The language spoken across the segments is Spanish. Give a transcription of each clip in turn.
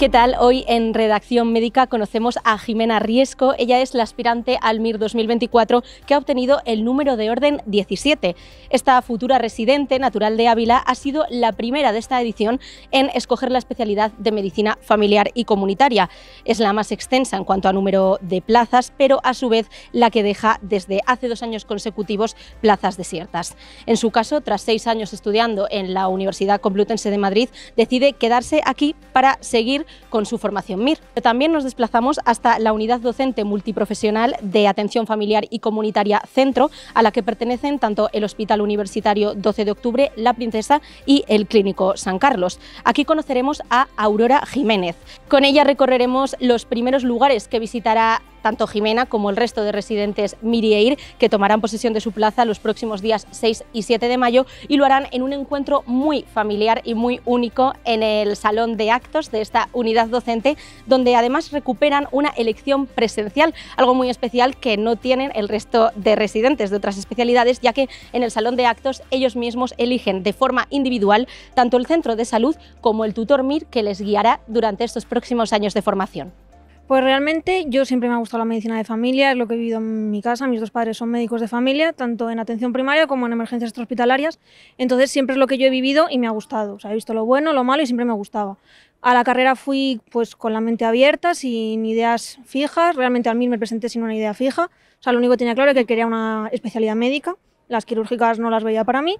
¿Qué tal? Hoy en Redacción Médica conocemos a Jimena Riesco. Ella es la aspirante al MIR 2024 que ha obtenido el número de orden 17. Esta futura residente natural de Ávila ha sido la primera de esta edición en escoger la especialidad de medicina familiar y comunitaria. Es la más extensa en cuanto a número de plazas, pero a su vez la que deja desde hace dos años consecutivos plazas desiertas. En su caso, tras seis años estudiando en la Universidad Complutense de Madrid, decide quedarse aquí para seguir con su formación MIR. También nos desplazamos hasta la unidad docente multiprofesional de atención familiar y comunitaria Centro, a la que pertenecen tanto el Hospital Universitario 12 de Octubre, La Princesa y el Clínico San Carlos. Aquí conoceremos a Aurora Jiménez. Con ella recorreremos los primeros lugares que visitará tanto Jimena como el resto de residentes Mirieir, que tomarán posesión de su plaza los próximos días 6 y 7 de mayo y lo harán en un encuentro muy familiar y muy único en el Salón de Actos de esta unidad docente, donde además recuperan una elección presencial, algo muy especial que no tienen el resto de residentes de otras especialidades, ya que en el Salón de Actos ellos mismos eligen de forma individual tanto el centro de salud como el tutor MIR que les guiará durante estos próximos años de formación. Pues realmente yo siempre me ha gustado la medicina de familia, es lo que he vivido en mi casa, mis dos padres son médicos de familia, tanto en atención primaria como en emergencias hospitalarias entonces siempre es lo que yo he vivido y me ha gustado, o sea, he visto lo bueno, lo malo y siempre me gustaba. A la carrera fui pues con la mente abierta, sin ideas fijas, realmente al mí me presenté sin una idea fija, o sea, lo único que tenía claro es que quería una especialidad médica, las quirúrgicas no las veía para mí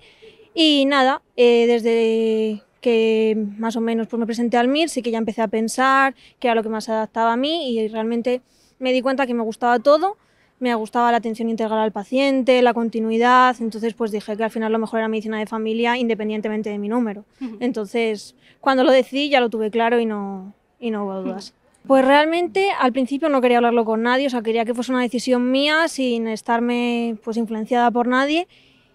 y nada, eh, desde que más o menos pues me presenté al MIR, sí que ya empecé a pensar qué era lo que más adaptaba a mí y realmente me di cuenta que me gustaba todo, me gustaba la atención integral al paciente, la continuidad, entonces pues dije que al final lo mejor era medicina de familia independientemente de mi número. Entonces, cuando lo decidí ya lo tuve claro y no, y no hubo dudas. Pues realmente al principio no quería hablarlo con nadie, o sea, quería que fuese una decisión mía sin estarme pues influenciada por nadie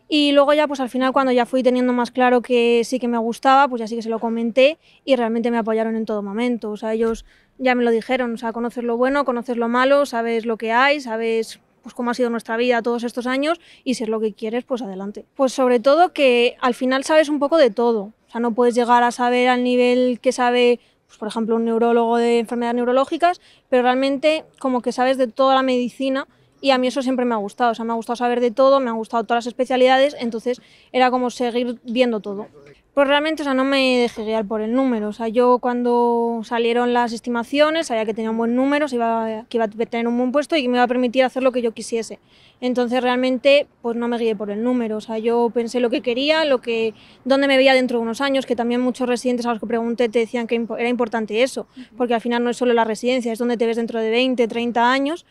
y luego ya, pues al final, cuando ya fui teniendo más claro que sí que me gustaba, pues ya sí que se lo comenté y realmente me apoyaron en todo momento. O sea, ellos ya me lo dijeron, o sea, conoces lo bueno, conoces lo malo, sabes lo que hay, sabes pues cómo ha sido nuestra vida todos estos años y si es lo que quieres, pues adelante. Pues sobre todo que al final sabes un poco de todo, o sea, no puedes llegar a saber al nivel que sabe, pues, por ejemplo, un neurólogo de enfermedades neurológicas, pero realmente como que sabes de toda la medicina y a mí eso siempre me ha gustado, o sea, me ha gustado saber de todo, me han gustado todas las especialidades, entonces era como seguir viendo todo. Pues realmente, o sea, no me dejé guiar por el número, o sea, yo cuando salieron las estimaciones sabía que tenía un buen número, se iba, que iba a tener un buen puesto y que me iba a permitir hacer lo que yo quisiese. Entonces realmente, pues no me guié por el número, o sea, yo pensé lo que quería, lo que, dónde me veía dentro de unos años, que también muchos residentes a los que pregunté te decían que era importante eso, porque al final no es solo la residencia, es donde te ves dentro de 20, 30 años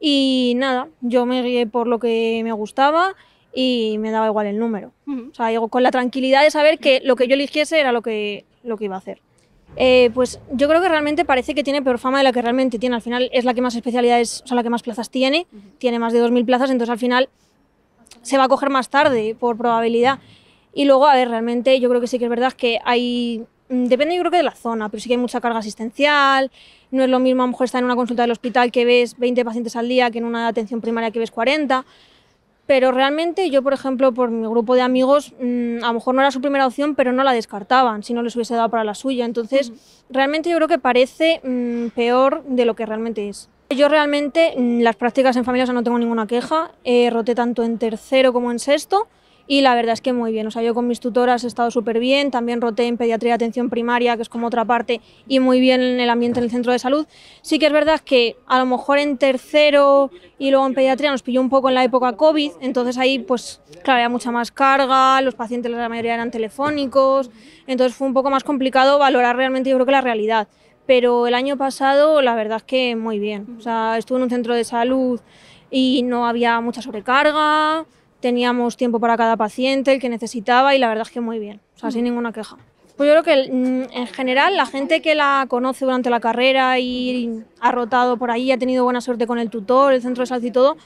y nada, yo me guié por lo que me gustaba y me daba igual el número. O sea, llego con la tranquilidad de saber que lo que yo eligiese era lo que, lo que iba a hacer. Eh, pues yo creo que realmente parece que tiene peor fama de la que realmente tiene. Al final es la que más especialidades, o sea, la que más plazas tiene. Tiene más de 2.000 plazas, entonces al final se va a coger más tarde por probabilidad. Y luego, a ver, realmente yo creo que sí que es verdad que hay Mm, depende, yo creo que de la zona, pero sí que hay mucha carga asistencial. No es lo mismo a lo mejor estar en una consulta del hospital que ves 20 pacientes al día que en una atención primaria que ves 40. Pero realmente yo, por ejemplo, por mi grupo de amigos, mm, a lo mejor no era su primera opción, pero no la descartaban si no les hubiese dado para la suya. Entonces, realmente yo creo que parece mm, peor de lo que realmente es. Yo realmente las prácticas en familia no tengo ninguna queja. Eh, roté tanto en tercero como en sexto y la verdad es que muy bien. O sea, yo con mis tutoras he estado súper bien, también roté en pediatría de atención primaria, que es como otra parte, y muy bien en el ambiente en el centro de salud. Sí que es verdad que a lo mejor en tercero y luego en pediatría nos pilló un poco en la época COVID, entonces ahí pues claro, había mucha más carga, los pacientes la mayoría eran telefónicos, entonces fue un poco más complicado valorar realmente yo creo que la realidad. Pero el año pasado la verdad es que muy bien. O sea, estuve en un centro de salud y no había mucha sobrecarga, teníamos tiempo para cada paciente, el que necesitaba y la verdad es que muy bien, o sea, sin ninguna queja. Pues yo creo que mm, en general la gente que la conoce durante la carrera y ha rotado por ahí, ha tenido buena suerte con el tutor, el centro de salud y todo,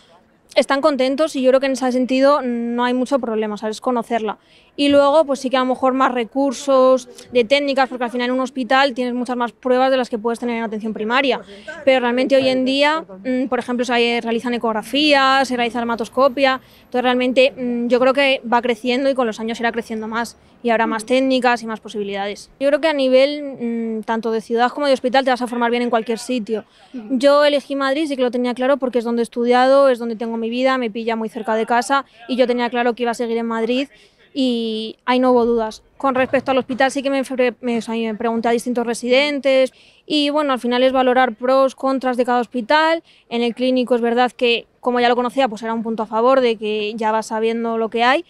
están contentos y yo creo que en ese sentido no hay mucho problema, ¿sabes? Conocerla y luego pues sí que a lo mejor más recursos de técnicas, porque al final en un hospital tienes muchas más pruebas de las que puedes tener en atención primaria, pero realmente hoy en día, mm, por ejemplo, se eh, realizan ecografías, se realiza dermatoscopia, entonces realmente mm, yo creo que va creciendo y con los años irá creciendo más y habrá más técnicas y más posibilidades. Yo creo que a nivel mm, tanto de ciudad como de hospital te vas a formar bien en cualquier sitio. Yo elegí Madrid, sí que lo tenía claro porque es donde he estudiado, es donde tengo mi vida, me pilla muy cerca de casa y yo tenía claro que iba a seguir en Madrid y ahí no hubo dudas. Con respecto al hospital sí que me, pregunté a distintos residentes y bueno, al final es valorar pros, contras de cada hospital. En el clínico es verdad que, como ya lo conocía, pues era un punto a favor de que ya vas sabiendo lo que hay.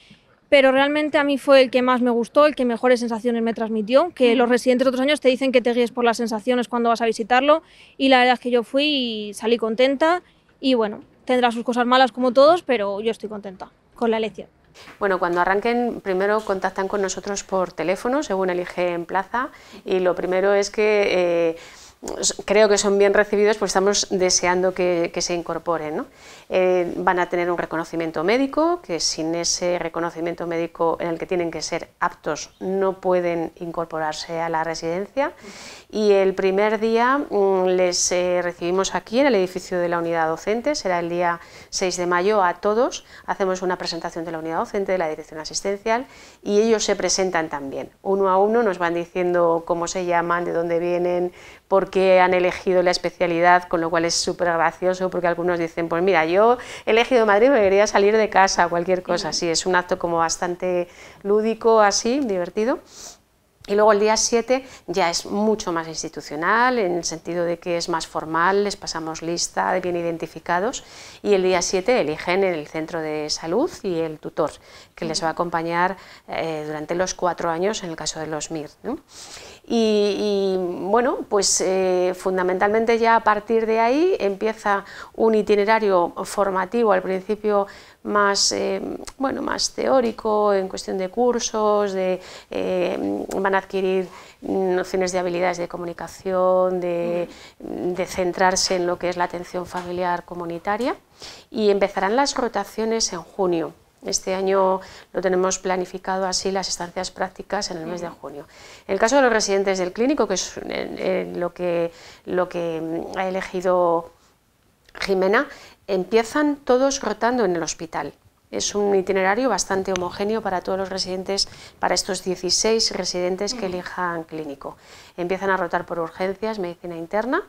Pero realmente a mí fue el que más me gustó, el que mejores sensaciones me transmitió, que los residentes otros años te dicen que te guíes por las sensaciones cuando vas a visitarlo y la verdad es que yo fui y salí contenta y bueno, tendrá sus cosas malas como todos, pero yo estoy contenta con la elección. Bueno, cuando arranquen, primero contactan con nosotros por teléfono, según elige en plaza, y lo primero es que... Eh, creo que son bien recibidos, pues estamos deseando que, se incorporen. ¿no? Eh, van a tener un reconocimiento médico, que sin ese reconocimiento médico en el que tienen que ser aptos no pueden incorporarse a la residencia. Y el primer día mm, les eh, recibimos aquí en el edificio de la unidad docente, será el día 6 de mayo a todos. Hacemos una presentación de la unidad docente, de la dirección asistencial y ellos se presentan también. Uno a uno nos van diciendo cómo se llaman, de dónde vienen, por que han elegido la especialidad, con lo cual es súper gracioso, porque algunos dicen, pues mira, yo he elegido Madrid porque quería salir de casa, cualquier cosa, así, es un acto como bastante lúdico, así, divertido. Y luego el día 7 ya es mucho más institucional, en el sentido de que es más formal, les pasamos lista, de bien identificados, y el día 7 eligen el centro de salud y el tutor, que les va a acompañar eh, durante los cuatro años en el caso de los MIR. Y, bueno, pues eh, fundamentalmente ya a partir de ahí empieza un itinerario formativo al principio más, eh, bueno, más teórico, en cuestión de cursos, de, van a adquirir nociones de habilidades de comunicación, de, centrarse en lo que es la atención familiar comunitaria y empezarán las rotaciones en junio. Este año lo tenemos planificado así las estancias prácticas en el mes de junio. En el caso de los residentes del clínico, que es lo que, lo que ha elegido Jimena, empiezan todos rotando en el hospital es un itinerario bastante homogéneo para todos los residentes, para estos 16 residentes que mm. elijan clínico. Empiezan a rotar por urgencias, medicina interna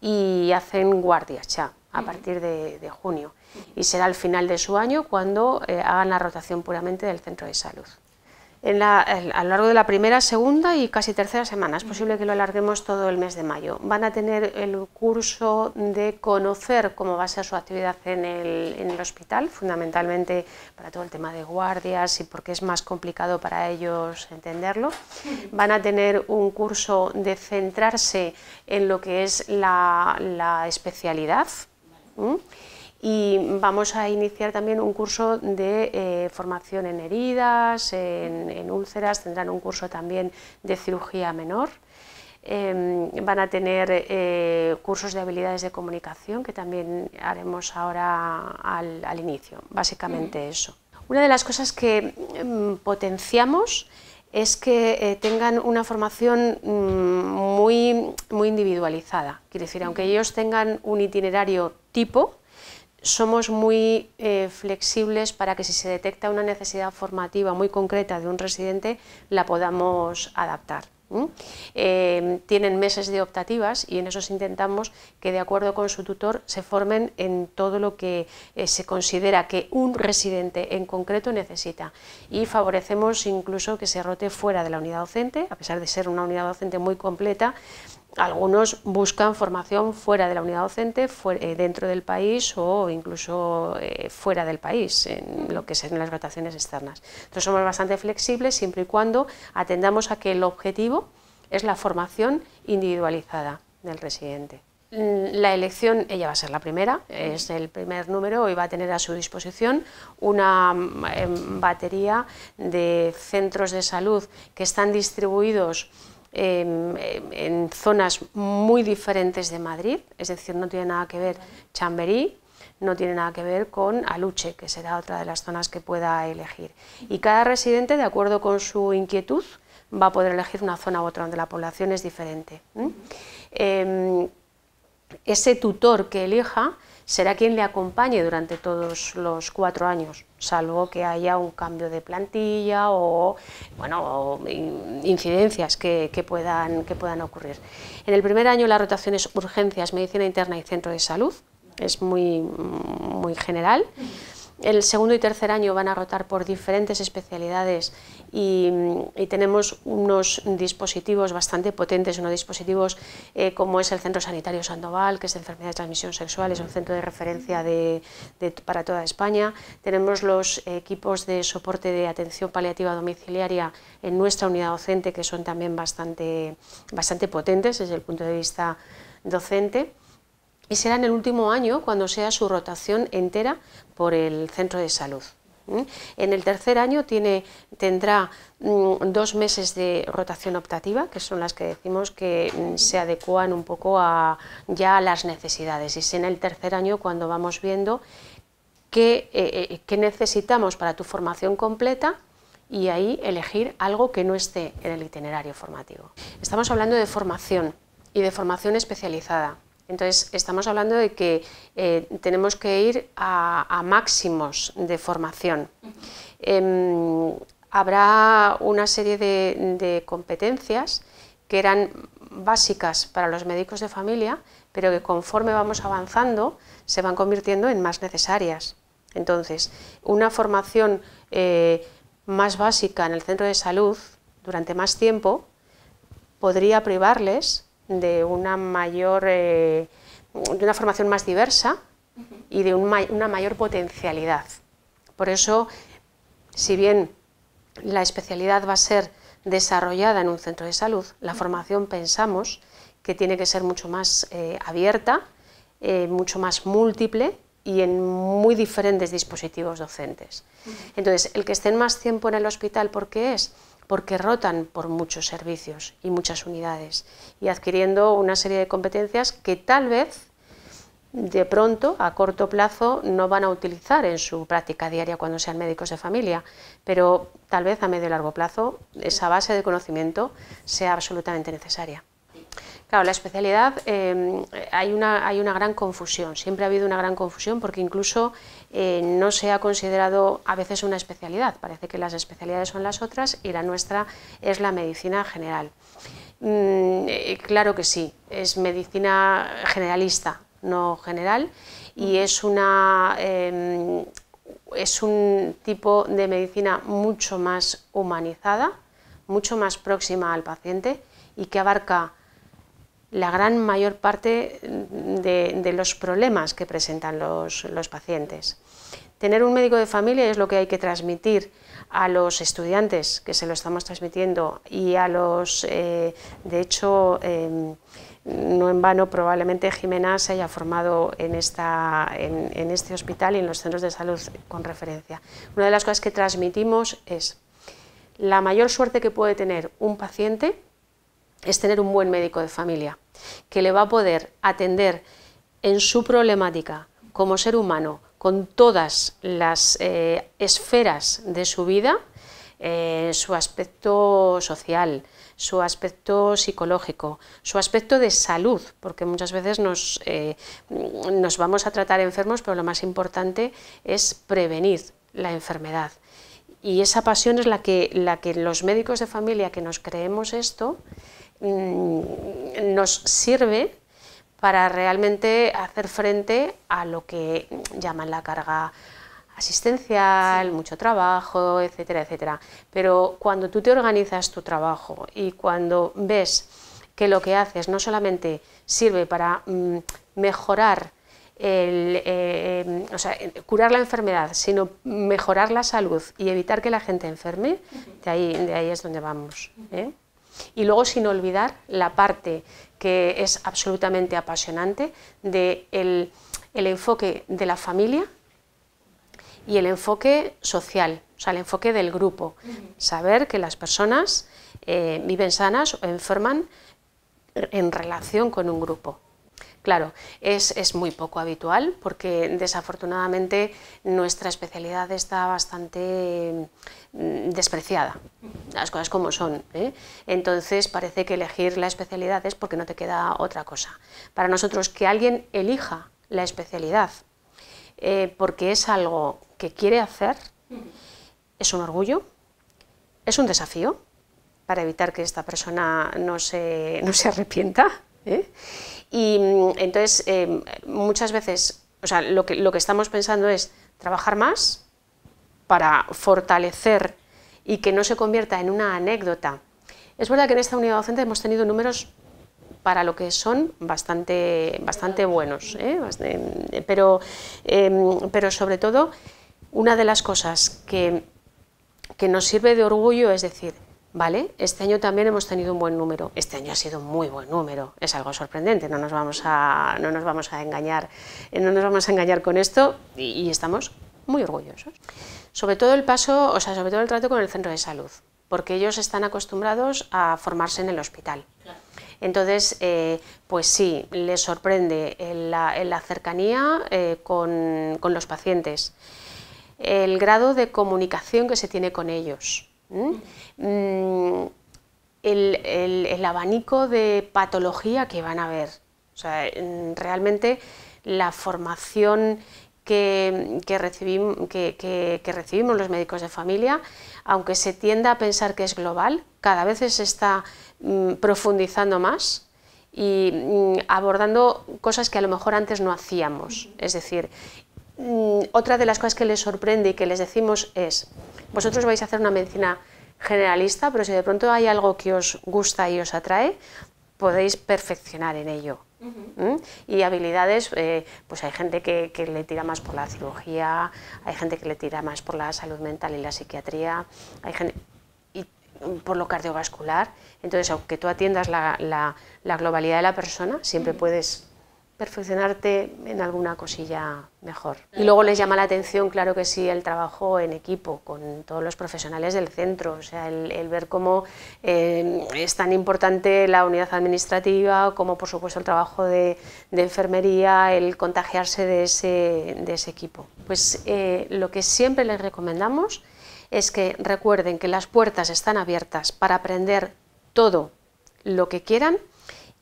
y hacen guardia ya a mm. partir de, junio. Y será al final de su año cuando eh, hagan la rotación puramente del centro de salud a lo largo de la primera, segunda y casi tercera semana. Es posible que lo alarguemos todo el mes de mayo. Van a tener el curso de conocer cómo va a ser su actividad en el, hospital, fundamentalmente para todo el tema de guardias y porque es más complicado para ellos entenderlo. Van a tener un curso de centrarse en lo que es la, especialidad y vamos a iniciar también un curso de eh, formación en heridas, en, úlceras, tendrán un curso también de cirugía menor. Em, van a tener eh, cursos de habilidades de comunicación que también haremos ahora al, inicio, básicamente eso. Una de las cosas que em, potenciamos es que eh, tengan una formación mm, muy, muy individualizada. Quiere decir, aunque ellos tengan un itinerario tipo, somos muy eh, flexibles para que si se detecta una necesidad formativa muy concreta de un residente, la podamos adaptar. Eh, tienen meses de optativas y en esos intentamos que de acuerdo con su tutor se formen en todo lo que eh, se considera que un residente en concreto necesita y favorecemos incluso que se rote fuera de la unidad docente, a pesar de ser una unidad docente muy completa, algunos buscan formación fuera de la unidad docente, eh, dentro del país o incluso eh, fuera del país, en lo que son las rotaciones externas. Entonces somos bastante flexibles siempre y cuando atendamos a que el objetivo es la formación individualizada del residente. Mm, la elección, ella va a ser la primera, es el primer número y va a tener a su disposición una mm, em, batería de centros de salud que están distribuidos Em, em, en zonas muy diferentes de Madrid, es decir, no tiene nada que ver Chamberí, no tiene nada que ver con Aluche, que será otra de las zonas que pueda elegir. Y cada residente, de acuerdo con su inquietud, va a poder elegir una zona u otra donde la población es diferente. Em, ese tutor que elija será quien le acompañe durante todos los cuatro años, salvo que haya un cambio de plantilla o bueno, incidencias que, puedan, que puedan ocurrir. En el primer año la rotación es urgencias, medicina interna y centro de salud, es muy, muy general. El segundo y tercer año van a rotar por diferentes especialidades y, tenemos unos dispositivos bastante potentes, unos dispositivos eh, como es el Centro Sanitario Sandoval, que es de enfermedad de transmisión sexual, es un centro de referencia para toda España. Tenemos los equipos de soporte de atención paliativa domiciliaria en nuestra unidad docente, que son también bastante potentes desde el punto de vista docente y será en el último año cuando sea su rotación entera por el centro de salud. En el tercer año tendrá mm, dos meses de rotación optativa, que son las que decimos que mm, se adecúan un poco a, ya a las necesidades. Y es en el tercer año cuando vamos viendo eh, eh, qué necesitamos para tu formación completa y ahí elegir algo que no esté en el itinerario formativo. Estamos hablando de formación y de formación especializada. Entonces, estamos hablando de que eh, tenemos que ir a, máximos de formación. Em, habrá una serie de, competencias que eran básicas para los médicos de familia, pero que conforme vamos avanzando se van convirtiendo en más necesarias. Entonces, una formación eh, más básica en el centro de salud durante más tiempo podría privarles de una mayor, eh, de una formación más diversa y de una mayor potencialidad. Por eso, si bien la especialidad va a ser desarrollada en un centro de salud, la formación pensamos que tiene que ser mucho más eh, abierta, eh, mucho más múltiple y en muy diferentes dispositivos docentes. Entonces, el que estén más tiempo en el hospital, ¿por qué es? porque rotan por muchos servicios y muchas unidades y adquiriendo una serie de competencias que tal vez de pronto, a corto plazo, no van a utilizar en su práctica diaria cuando sean médicos de familia, pero tal vez a medio y largo plazo esa base de conocimiento sea absolutamente necesaria. Claro, la especialidad, eh, hay, una, hay una gran confusión, siempre ha habido una gran confusión porque incluso eh, no se ha considerado a veces una especialidad. Parece que las especialidades son las otras y la nuestra es la medicina general. Mm, eh, claro que sí, es medicina generalista, no general, y es una... Em, es un tipo de medicina mucho más humanizada, mucho más próxima al paciente y que abarca la gran mayor parte de, los problemas que presentan los, pacientes. Tener un médico de familia es lo que hay que transmitir a los estudiantes, que se lo estamos transmitiendo, y a los, eh, de hecho, em, no en vano probablemente Jimena se haya formado en, en este hospital y en los centros de salud con referencia. Una de las cosas que transmitimos es la mayor suerte que puede tener un paciente es tener un buen médico de familia que le va a poder atender en su problemática como ser humano con todas las eh, esferas de su vida, eh, su aspecto social, su aspecto psicológico, su aspecto de salud, porque muchas veces nos, eh, nos vamos a tratar enfermos, pero lo más importante es prevenir la enfermedad. Y esa pasión es la que, la que los médicos de familia que nos creemos esto, Mm, nos sirve para realmente hacer frente a lo que llaman la carga asistencial, mucho trabajo, etcétera, etcétera. Pero cuando tú te organizas tu trabajo y cuando ves que lo que haces no solamente sirve para mm, mejorar el, eh, o sea, curar la enfermedad, sino mejorar la salud y evitar que la gente enferme, de, ahí, de ahí es donde vamos. ¿eh? Y luego sin olvidar la parte que es absolutamente apasionante del de el enfoque de la familia y el enfoque social, o sea, el enfoque del grupo. Saber que las personas eh, viven sanas o enferman en relación con un grupo. Claro, es, muy poco habitual porque desafortunadamente nuestra especialidad está bastante mm, despreciada las cosas como son. ¿eh? Entonces parece que elegir la especialidad es porque no te queda otra cosa. Para nosotros que alguien elija la especialidad eh, porque es algo que quiere hacer, es un orgullo, es un desafío para evitar que esta persona no se, no se arrepienta. ¿eh? Y mm, entonces muchas veces, o sea, lo que, lo que estamos pensando es trabajar más para fortalecer y que no se convierta en una anécdota. Es verdad que en esta unidad docente hemos tenido números para lo que son bastante, bastante buenos, ¿eh? em, pero, em, pero sobre todo una de las cosas que, que nos sirve de orgullo es decir, ¿vale? Este año también hemos tenido un buen número, este año ha sido un muy buen número, es algo sorprendente, no nos vamos a, no nos vamos a engañar, eh, no nos vamos a engañar con esto y estamos muy orgullosos. Sobre todo el paso, o sea, sobre todo el trato con el centro de salud, porque ellos están acostumbrados a formarse en el hospital. Entonces, eh, pues sí, les sorprende la, cercanía eh, con, los pacientes, el grado de comunicación que se tiene con ellos, mm, el, el, abanico de patología que van a ver. O sea, mm, realmente la formación que, recibimos los médicos de familia, aunque se tienda a pensar que es global, cada vez se está mm, profundizando más y mm, abordando cosas que a lo mejor antes no hacíamos. Es decir, mm, otra de las cosas que les sorprende y que les decimos es, vosotros vais a hacer una medicina generalista, pero si de pronto hay algo que os gusta y os atrae, podéis perfeccionar en ello. ¿Mm? Y habilidades, eh, pues hay gente que, le tira más por la cirugía, hay gente que le tira más por la salud mental y la psiquiatría, hay gente y por lo cardiovascular. Entonces, aunque tú atiendas la, globalidad de la persona, siempre puedes perfeccionarte en alguna cosilla mejor. Y luego les llama la atención, claro que sí, el trabajo en equipo con todos los profesionales del centro, o sea, el, ver cómo eh, es tan importante la unidad administrativa, como por supuesto el trabajo de, enfermería, el contagiarse de ese, de ese equipo. Pues eh, lo que siempre les recomendamos es que recuerden que las puertas están abiertas para aprender todo lo que quieran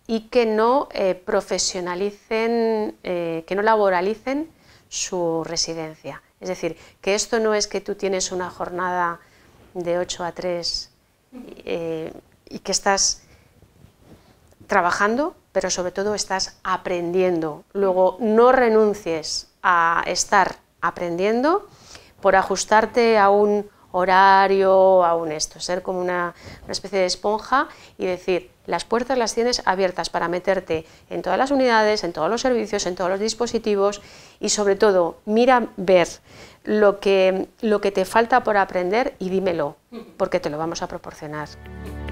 y que no eh, profesionalicen, eh, que no laboralicen su residencia. Es decir, que esto no es que tú tienes una jornada de 8 a 3 eh, y que estás trabajando, pero sobre todo estás aprendiendo. Luego, no renuncies a estar aprendiendo por ajustarte a un horario, aún esto, ser como una, una especie de esponja y decir, las puertas las tienes abiertas para meterte en todas las unidades, en todos los servicios, en todos los dispositivos y sobre todo, mira ver lo que, lo que te falta por aprender y dímelo, porque te lo vamos a proporcionar.